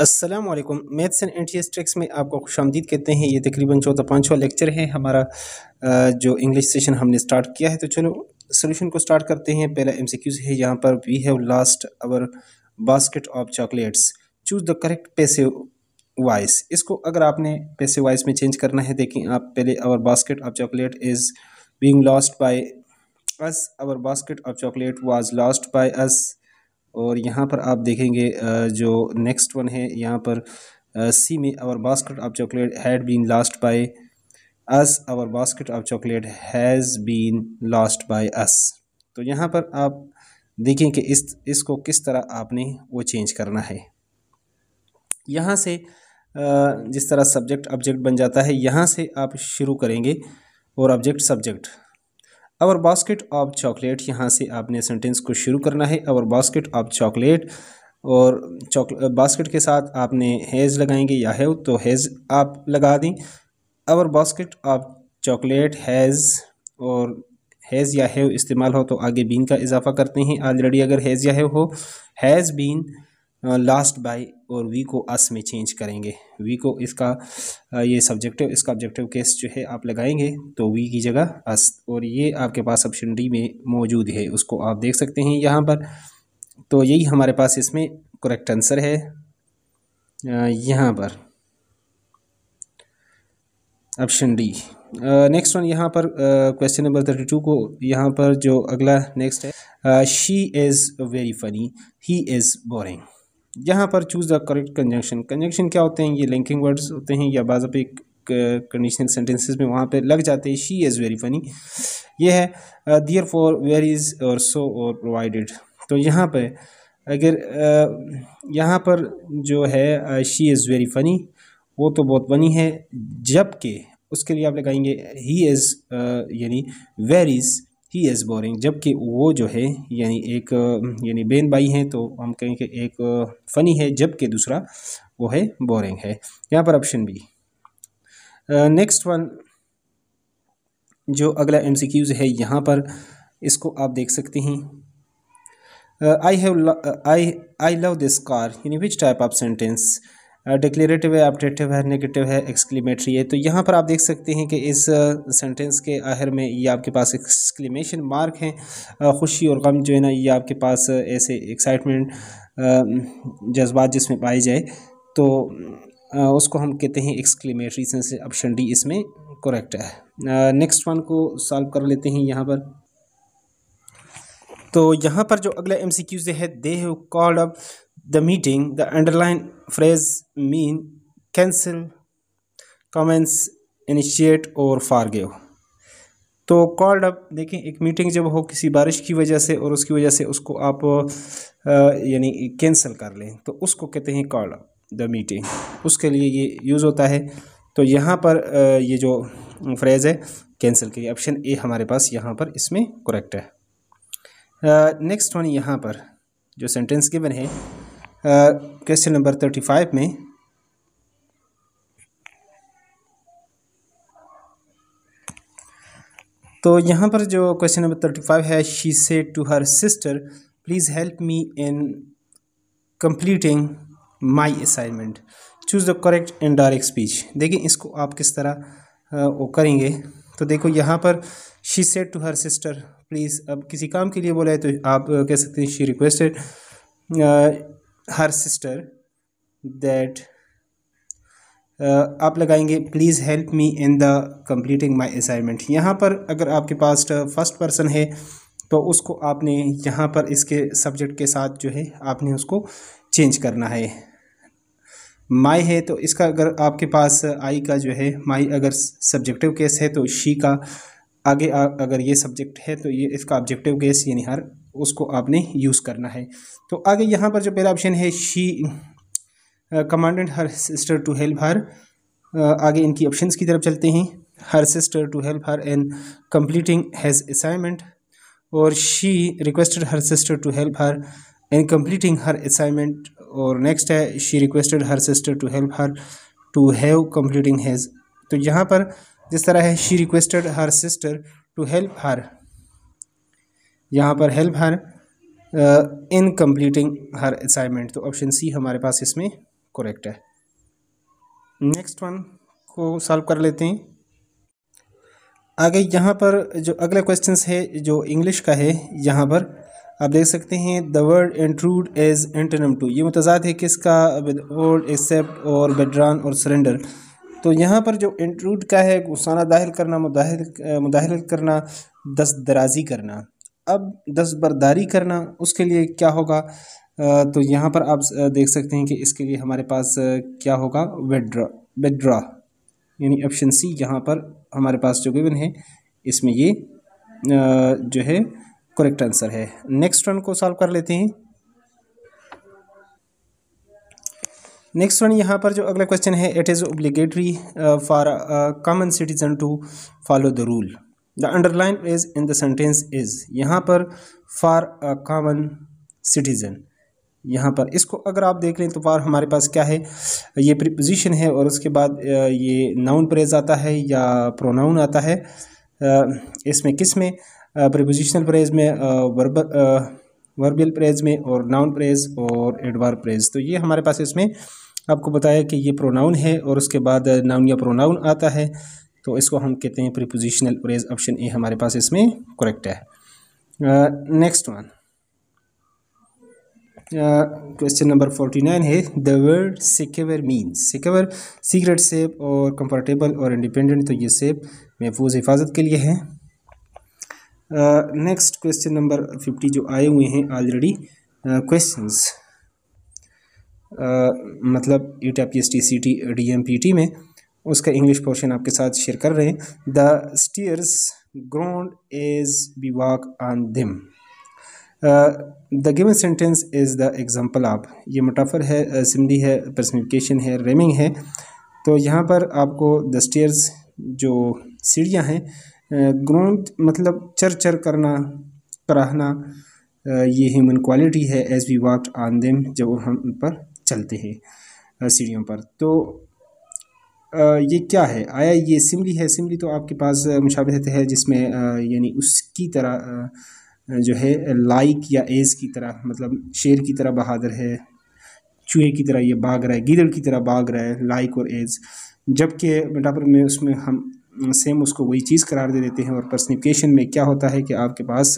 अस्सलाम वालेकुम maths and T tricks में आपको खुश आमदीद कहते हैं ये तकरीबन चौथा पाँचवा लेक्चर है हमारा जो इंग्लिश सेशन हमने स्टार्ट किया है तो चलो सोल्यूशन को स्टार्ट करते हैं पहला एम सी क्यूज है यहाँ पर we have lost our basket of chocolates choose the correct passive voice इसको अगर आपने पैसे वाइस में चेंज करना है देखें आप पहले our basket of chocolate is being lost by us our basket of chocolate was lost by us और यहाँ पर आप देखेंगे जो नेक्स्ट वन है यहाँ पर सी में our basket of chocolate had been lost by us our basket of chocolate has been lost by us तो यहाँ पर आप देखें कि इस इसको किस तरह आपने वो चेंज करना है यहाँ से जिस तरह सब्जेक्ट ऑब्जेक्ट बन जाता है यहाँ से आप शुरू करेंगे और object subject our basket of chocolate यहाँ से आपने सेंटेंस को शुरू करना है आवर बास्केट ऑफ चॉकलेट और चॉकलेट बास्केट के साथ आपने हेज़ लगाएंगे या है तो हेज़ आप लगा दें our basket of chocolate has और हैज़ या है इस्तेमाल हो तो आगे बीन का इजाफा करते हैं ऑलरेडी अगर हैज़ या है हो हैज़ बीन लास्ट बाई और वी को अस में चेंज करेंगे वी को इसका ये सब्जेक्टिव इसका ऑब्जेक्टिव केस जो है आप लगाएंगे तो वी की जगह अस और ये आपके पास ऑप्शन डी में मौजूद है उसको आप देख सकते हैं यहाँ पर तो यही हमारे पास इसमें करेक्ट आंसर है यहाँ पर ऑप्शन डी नेक्स्ट वन यहाँ पर क्वेश्चन नंबर थर्टी टू को यहाँ पर जो अगला नेक्स्ट है she is very funny he is boring यहाँ पर choose the correct conjunction conjunction क्या होते हैं ये लिंकिंग वर्ड्स होते हैं या बाज़ा पे कंडीशनल सेंटेंसेस में वहाँ पे लग जाते हैं शी इज़ वेरी फनी ये है दियर फॉर वेर इज़ और सो और प्रोवाइडेड तो यहाँ पे अगर uh, यहाँ पर जो है शी इज़ वेरी फनी वो तो बहुत बनी है जबकि उसके लिए आप लगाएंगे ही इज़ uh, यानी whereas he is boring जबकि वो जो है यानी एक यानी बेन बाई हैं तो हम कहें कि एक फ़नी है जबकि दूसरा वो है बोरिंग है यहाँ पर ऑप्शन बी नेक्स्ट वन जो अगला एम सी क्यूज़ है यहाँ पर इसको आप देख सकते हैं I have I I love this car यानी which type of sentence declarative है ऑप्टेटिव है नेगेटिव है एक्सक्लीमेटरी है तो यहाँ पर आप देख सकते हैं कि इस सेंटेंस के आखिर में ये आपके पास एक्सक्लीमेशन मार्क हैं खुशी और गम जो है ना ये आपके पास ऐसे एक्साइटमेंट जज्बात जिसमें पाए जाए तो उसको हम कहते हैं एक्सक्लेमेटरी सेंस ऑप्शन डी इसमें करेक्ट है नेक्स्ट वन को सॉल्व कर लेते हैं यहाँ पर तो यहाँ पर जो अगला एम सी क्यूज है they have called up the meeting, the underlined phrase mean cancel, comments, initiate और forgive. तो कॉल्ड अप देखें एक मीटिंग जब हो किसी बारिश की वजह से और उसकी वजह से उसको आप यानी कैंसिल कर लें तो उसको कहते हैं कॉल्ड अप द मीटिंग उसके लिए ये यूज़ होता है तो यहाँ पर आ, ये जो फ्रेज़ है कैंसिल की ऑप्शन ए हमारे पास यहाँ पर इसमें करेक्ट है नेक्स्ट वन यहाँ पर जो सेंटेंस गिवन है क्वेश्चन नंबर थर्टी फाइव में तो यहाँ पर जो क्वेश्चन नंबर थर्टी फाइव है she said to her sister please help me in completing my assignment choose the correct indirect speech देखिए इसको आप किस तरह वो करेंगे तो देखो यहाँ पर she said to her sister please अब किसी काम के लिए बोला है तो आप कह सकते हैं she requested her sister that uh, आप लगाएंगे please help me in the completing my assignment यहाँ पर अगर आपके पास फर्स्ट uh, पर्सन है तो उसको आपने यहाँ पर इसके सब्जेक्ट के साथ जो है आपने उसको चेंज करना है माई है तो इसका अगर आपके पास आई uh, का जो है माई अगर सब्जेक्टिव केस है तो शी का आगे आ, अगर ये सब्जेक्ट है तो ये इसका ऑब्जेक्टिव केस यानी हर उसको आपने यूज़ करना है तो आगे यहाँ पर जो पहला ऑप्शन है she commanded her sister to help her आगे इनकी ऑप्शन की तरफ चलते हैं her sister to help her in completing his assignment और she requested her sister to help her and completing her assignment और नेक्स्ट है she requested her sister to help her to have completing his तो यहाँ पर जिस तरह है she requested her sister to help her यहाँ पर हेल्प हर इन कम्प्लीटिंग हर असाइनमेंट तो ऑप्शन सी हमारे पास इसमें करेक्ट है नेक्स्ट वन को सॉल्व कर लेते हैं आगे यहाँ पर जो अगला क्वेश्चन है जो इंग्लिश का है यहाँ पर आप देख सकते हैं the word intrude as antonym to ये मुतजाद है किसका विद ओल्ड एक्सेप्ट और बेड्रान और सरेंडर तो यहाँ पर जो इंट्रूड का है गुस्साना दाहिल करना मुदाहिल मुदाहिल करना दस दराजी करना अब दस्तबरदारी करना उसके लिए क्या होगा तो यहाँ पर आप देख सकते हैं कि इसके लिए हमारे पास क्या होगा विड्रा विड्रा यानी ऑप्शन सी यहाँ पर हमारे पास जो गिवन है इसमें ये जो है करेक्ट आंसर है नेक्स्ट वन को सॉल्व कर लेते हैं नेक्स्ट वन यहाँ पर जो अगला क्वेश्चन है it is obligatory for common citizen to follow the rule the underline is in the sentence is यहाँ पर फॉर अ कॉमन सिटीज़न यहाँ पर इसको अगर आप देख लें तो फार हमारे पास क्या है ये प्रिपोजिशन है और उसके बाद ये नाउन प्रेज आता है या प्रोनाउन आता है इसमें किस में प्रिपोजिशनल प्रेज में वर्बल वर्बल प्रेज में और नाउन प्रेज और एडवार प्रेज तो ये हमारे पास इसमें आपको बताया कि ये प्रोनाउन है और उसके बाद नाउन या प्रोनाउन आता है तो इसको हम कहते हैं प्रीपोजिशनल फ्रेज ऑप्शन ए हमारे पास इसमें करेक्ट है next one question number forty nine है the word secure means secure secret safe और कंफर्टेबल और इंडिपेंडेंट तो ये सेफ महफूज हिफाजत के लिए है नेक्स्ट क्वेश्चन नंबर फिफ्टी जो आए हुए हैं ऑलरेडी क्वेश्चंस uh, uh, मतलब U T C T D M P T में उसका इंग्लिश पोर्शन आपके साथ शेयर कर रहे हैं the stairs groaned as we walk on them the given sentence is the example आप ये मोटाफर है सिमली uh, है पर्सनिफिकेशन है रेमिंग है तो यहाँ पर आपको द स्टीयर्स जो सीढ़ियाँ हैं ग्राउंड uh, मतलब चर चर करना कराहना uh, ये ह्यूमन क्वालिटी है as we walk on them जब हम उन पर चलते हैं सीढ़ियों पर तो ये क्या है आया ये सिमली है सिमली तो आपके पास मुशावत है जिसमें यानी उसकी तरह जो है लाइक या एज़ की तरह मतलब शेर की तरह बहादुर है चूहे की तरह ये भाग रहा है गीदड़ की तरह भाग रहा है लाइक और एज़ जबकि मेटाफर में उसमें हम सेम उसको वही चीज़ करार दे देते हैं और पर्सनिफिकेशन में क्या होता है कि आपके पास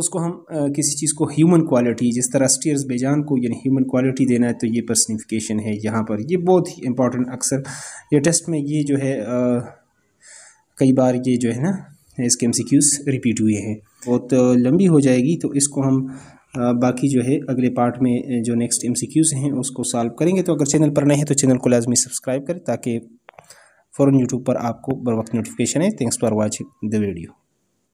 उसको हम आ, किसी चीज़ को ह्यूमन क्वालिटी जिस तरह स्टीयर्स बेजान को यानी ह्यूमन क्वालिटी देना है तो ये पर्सनिफिकेशन है यहाँ पर ये बहुत ही इंपॉर्टेंट अक्सर ये टेस्ट में ये जो है आ, कई बार ये जो है ना इसके एम रिपीट हुए हैं बहुत लंबी हो जाएगी तो इसको हम आ, बाकी जो है अगले पार्ट में जो नेक्स्ट एम हैं उसको सॉल्व करेंगे तो अगर चैनल पर नए हैं तो चैनल को लाजमी सब्सक्राइब करें ताकि फ़ौरन यूट्यूब पर आपको बर वक्त नोटिफिकेशन है thanks for watching the video